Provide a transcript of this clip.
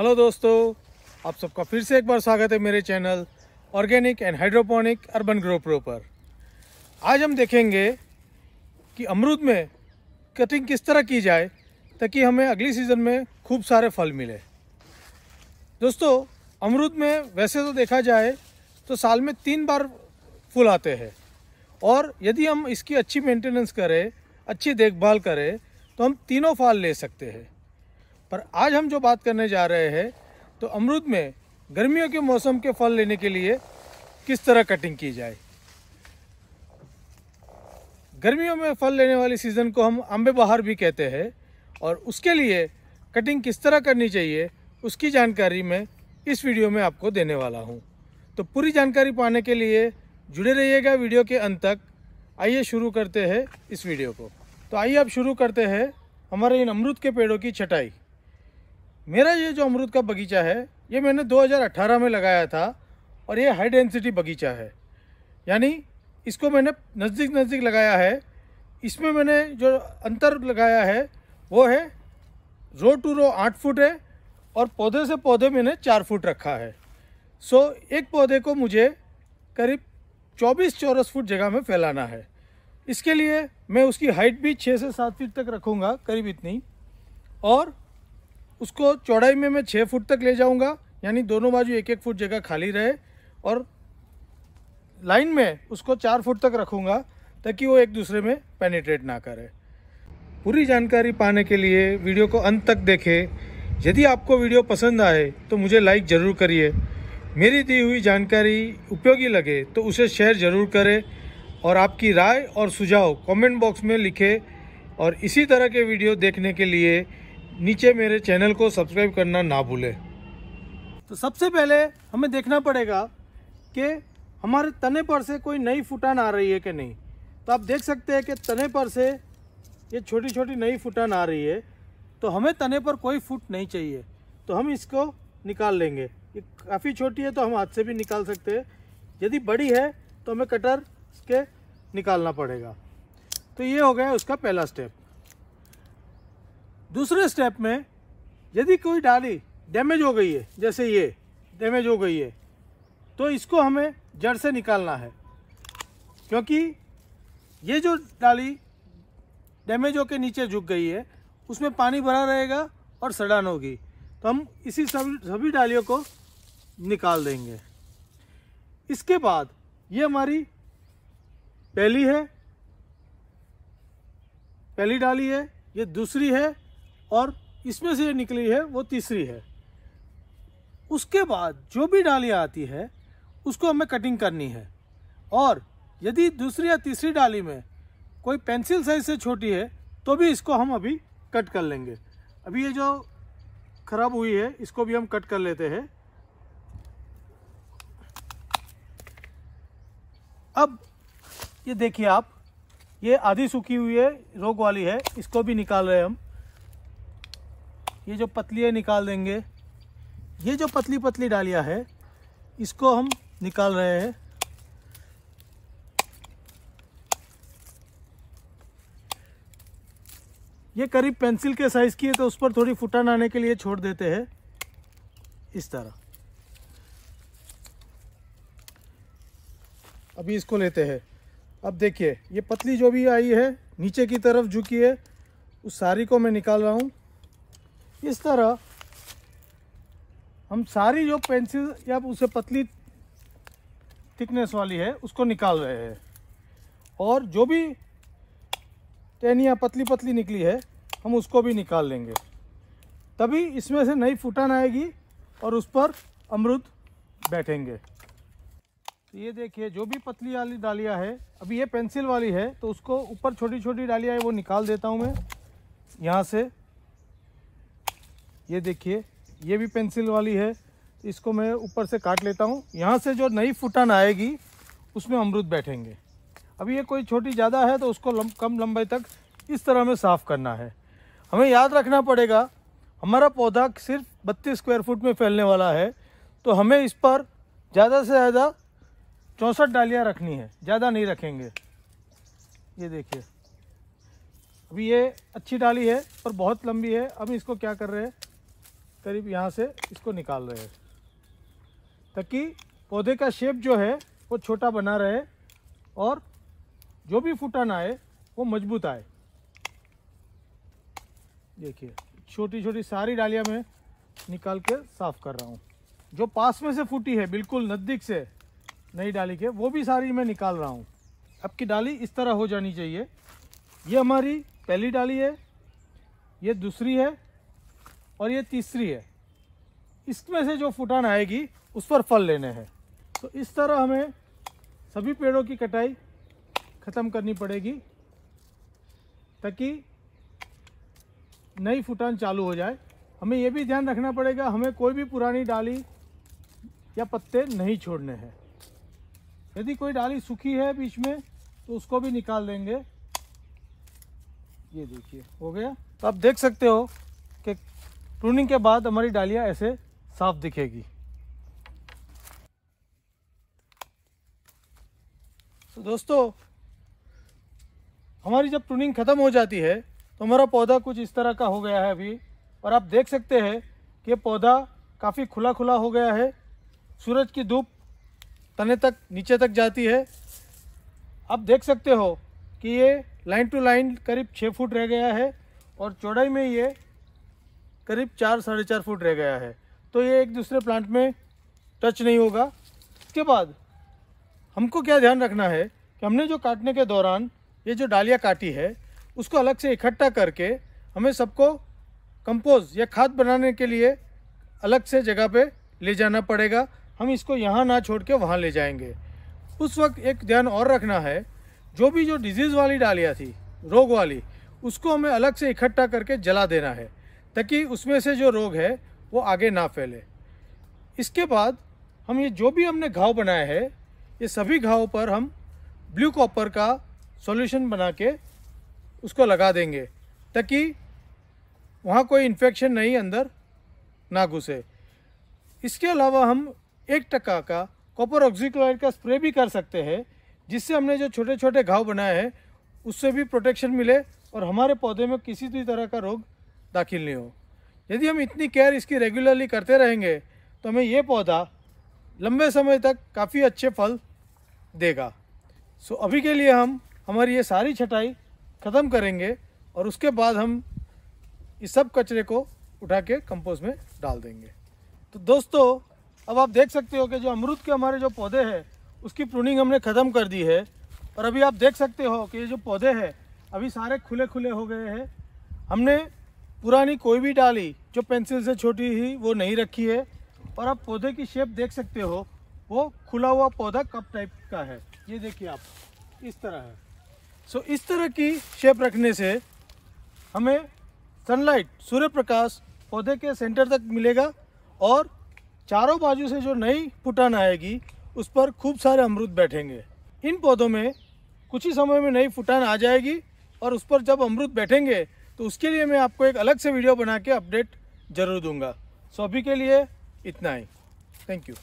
hello दोस्तों आप सबका फिर से एक बार स्वागत है मेरे channel organic and hydroponic urban grow pro पर आज हम देखेंगे कि अमरूद में कटिंग किस तरह की जाए ताकि हमें अगली सीज़न में खूब सारे फल मिले दोस्तों अमरूद में वैसे तो देखा जाए तो साल में तीन बार फूल आते हैं और यदि हम इसकी अच्छी मेंटेनेंस करें अच्छी देखभाल करें तो हम तीनों फल ले सकते हैं पर आज हम जो बात करने जा रहे हैं तो अमरूद में गर्मियों के मौसम के फल लेने के लिए किस तरह कटिंग की जाए गर्मियों में फल लेने वाली सीज़न को हम अम्बे बहार भी कहते हैं और उसके लिए कटिंग किस तरह करनी चाहिए उसकी जानकारी मैं इस वीडियो में आपको देने वाला हूँ तो पूरी जानकारी पाने के लिए जुड़े रहिएगा वीडियो के अंत तक आइए शुरू करते हैं इस वीडियो को तो आइए आप शुरू करते हैं हमारे इन अमरूद के पेड़ों की छटाई मेरा ये जो अमरूद का बगीचा है ये मैंने 2018 में लगाया था और ये हाई डेंसिटी बगीचा है यानी इसको मैंने नज़दीक नज़दीक लगाया है इसमें मैंने जो अंतर लगाया है वो है रो टू रो आठ फुट है और पौधे से पौधे मैंने चार फुट रखा है सो एक पौधे को मुझे करीब चौबीस चौरस फुट जगह में फैलाना है इसके लिए मैं उसकी हाइट भी छः से सात फीट तक रखूँगा करीब इतनी और उसको चौड़ाई में मैं छः फुट तक ले जाऊँगा यानी दोनों बाजू एक एक फुट जगह खाली रहे और लाइन में उसको चार फुट तक रखूँगा ताकि वो एक दूसरे में पेनिट्रेट ना करे पूरी जानकारी पाने के लिए वीडियो को अंत तक देखें यदि आपको वीडियो पसंद आए तो मुझे लाइक ज़रूर करिए मेरी दी हुई जानकारी उपयोगी लगे तो उसे शेयर ज़रूर करें और आपकी राय और सुझाव कमेंट बॉक्स में लिखें और इसी तरह के वीडियो देखने के लिए नीचे मेरे चैनल को सब्सक्राइब करना ना भूलें तो सबसे पहले हमें देखना पड़ेगा कि हमारे तने पर से कोई नई फुटान आ रही है कि नहीं तो आप देख सकते हैं कि तने पर से ये छोटी छोटी नई फुटान आ रही है तो हमें तने पर कोई फुट नहीं चाहिए तो हम इसको निकाल लेंगे ये काफ़ी छोटी है तो हम हाथ से भी निकाल सकते हैं यदि बड़ी है तो हमें कटर के निकालना पड़ेगा तो ये हो गया उसका पहला स्टेप दूसरे स्टेप में यदि कोई डाली डैमेज हो गई है जैसे ये डैमेज हो गई है तो इसको हमें जड़ से निकालना है क्योंकि ये जो डाली डैमेज होकर नीचे झुक गई है उसमें पानी भरा रहेगा और सड़न होगी तो हम इसी सब सभी डालियों को निकाल देंगे इसके बाद ये हमारी पहली है पहली डाली है ये दूसरी है और इसमें से निकली है वो तीसरी है उसके बाद जो भी डालियाँ आती है उसको हमें कटिंग करनी है और यदि दूसरी या तीसरी डाली में कोई पेंसिल साइज से छोटी है तो भी इसको हम अभी कट कर लेंगे अभी ये जो खराब हुई है इसको भी हम कट कर लेते हैं अब ये देखिए आप ये आधी सूखी हुई है रोग वाली है इसको भी निकाल रहे हैं हम ये जो पतलियाँ निकाल देंगे ये जो पतली पतली डालिया है इसको हम निकाल रहे हैं ये करीब पेंसिल के साइज़ की है तो उस पर थोड़ी फुटन आने के लिए छोड़ देते हैं इस तरह अभी इसको लेते हैं अब देखिए ये पतली जो भी आई है नीचे की तरफ झुकी है उस सारी को मैं निकाल रहा हूँ इस तरह हम सारी जो पेंसिल या उसे पतली थिकनेस वाली है उसको निकाल रहे हैं और जो भी टहनियाँ पतली पतली निकली है हम उसको भी निकाल लेंगे तभी इसमें से नई फुटान आएगी और उस पर अमरुद बैठेंगे तो ये देखिए जो भी पतली वाली डालियाँ है अभी ये पेंसिल वाली है तो उसको ऊपर छोटी छोटी डालियाँ है वो निकाल देता हूँ मैं यहाँ से ये देखिए ये भी पेंसिल वाली है इसको मैं ऊपर से काट लेता हूँ यहाँ से जो नई फुटन आएगी उसमें अमरुद बैठेंगे अभी ये कोई छोटी ज़्यादा है तो उसको लंब, कम लंबाई तक इस तरह में साफ़ करना है हमें याद रखना पड़ेगा हमारा पौधा सिर्फ 32 स्क्वायर फुट में फैलने वाला है तो हमें इस पर ज़्यादा से ज़्यादा चौंसठ डालियाँ रखनी है ज़्यादा नहीं रखेंगे ये देखिए अभी ये अच्छी डाली है पर बहुत लंबी है अब इसको क्या कर रहे हैं करीब यहाँ से इसको निकाल रहे हैं ताकि पौधे का शेप जो है वो छोटा बना रहे और जो भी फुटन आए वो मजबूत आए देखिए छोटी छोटी सारी डालियाँ मैं निकाल के साफ कर रहा हूँ जो पास में से फूटी है बिल्कुल नज़दीक से नई डाली के वो भी सारी मैं निकाल रहा हूँ अब की डाली इस तरह हो जानी चाहिए ये हमारी पहली डाली है ये दूसरी है और ये तीसरी है इसमें से जो फुटान आएगी उस पर फल लेने हैं तो इस तरह हमें सभी पेड़ों की कटाई ख़त्म करनी पड़ेगी ताकि नई फुटान चालू हो जाए हमें यह भी ध्यान रखना पड़ेगा हमें कोई भी पुरानी डाली या पत्ते नहीं छोड़ने हैं यदि कोई डाली सूखी है बीच में तो उसको भी निकाल देंगे ये देखिए हो गया तो आप देख सकते हो कि प्रूनिंग के बाद हमारी डालियाँ ऐसे साफ दिखेगी तो दोस्तों हमारी जब प्रूनिंग ख़त्म हो जाती है तो हमारा पौधा कुछ इस तरह का हो गया है अभी और आप देख सकते हैं कि पौधा काफ़ी खुला खुला हो गया है सूरज की धूप तने तक नीचे तक जाती है आप देख सकते हो कि ये लाइन टू लाइन करीब छः फुट रह गया है और चौड़ाई में ये करीब चार साढ़े चार फुट रह गया है तो ये एक दूसरे प्लांट में टच नहीं होगा उसके बाद हमको क्या ध्यान रखना है कि हमने जो काटने के दौरान ये जो डालियाँ काटी है उसको अलग से इकट्ठा करके हमें सबको कंपोज या खाद बनाने के लिए अलग से जगह पे ले जाना पड़ेगा हम इसको यहाँ ना छोड़ के वहाँ ले जाएंगे उस वक्त एक ध्यान और रखना है जो भी जो डिजीज़ वाली डालियाँ थी रोग वाली उसको हमें अलग से इकट्ठा करके जला देना है ताकि उसमें से जो रोग है वो आगे ना फैले इसके बाद हम ये जो भी हमने घाव बनाया है ये सभी घाव पर हम ब्लू कॉपर का सॉल्यूशन बना के उसको लगा देंगे ताकि वहाँ कोई इन्फेक्शन नहीं अंदर ना घुसे इसके अलावा हम एक टका का कॉपर ऑक्सीक्लोराइड का स्प्रे भी कर सकते हैं जिससे हमने जो छोटे छोटे घाव बनाए हैं उससे भी प्रोटेक्शन मिले और हमारे पौधे में किसी भी तरह का रोग दाखिल नहीं हो यदि हम इतनी केयर इसकी रेगुलरली करते रहेंगे तो हमें ये पौधा लंबे समय तक काफ़ी अच्छे फल देगा सो so, अभी के लिए हम हमारी ये सारी छटाई ख़त्म करेंगे और उसके बाद हम इस सब कचरे को उठा के कंपोज में डाल देंगे तो दोस्तों अब आप देख सकते हो कि जो अमरूद के हमारे जो पौधे हैं उसकी प्रूनिंग हमने ख़त्म कर दी है और अभी आप देख सकते हो कि ये जो पौधे हैं अभी सारे खुले खुले हो गए हैं हमने पुरानी कोई भी डाली जो पेंसिल से छोटी ही वो नहीं रखी है और आप पौधे की शेप देख सकते हो वो खुला हुआ पौधा कप टाइप का है ये देखिए आप इस तरह है सो इस तरह की शेप रखने से हमें सनलाइट सूर्य प्रकाश पौधे के सेंटर तक मिलेगा और चारों बाजू से जो नई पुटान आएगी उस पर खूब सारे अमरूद बैठेंगे इन पौधों में कुछ ही समय में नई फुटान आ जाएगी और उस पर जब अमरूद बैठेंगे तो उसके लिए मैं आपको एक अलग से वीडियो बना के अपडेट ज़रूर दूंगा सो अभी के लिए इतना ही थैंक यू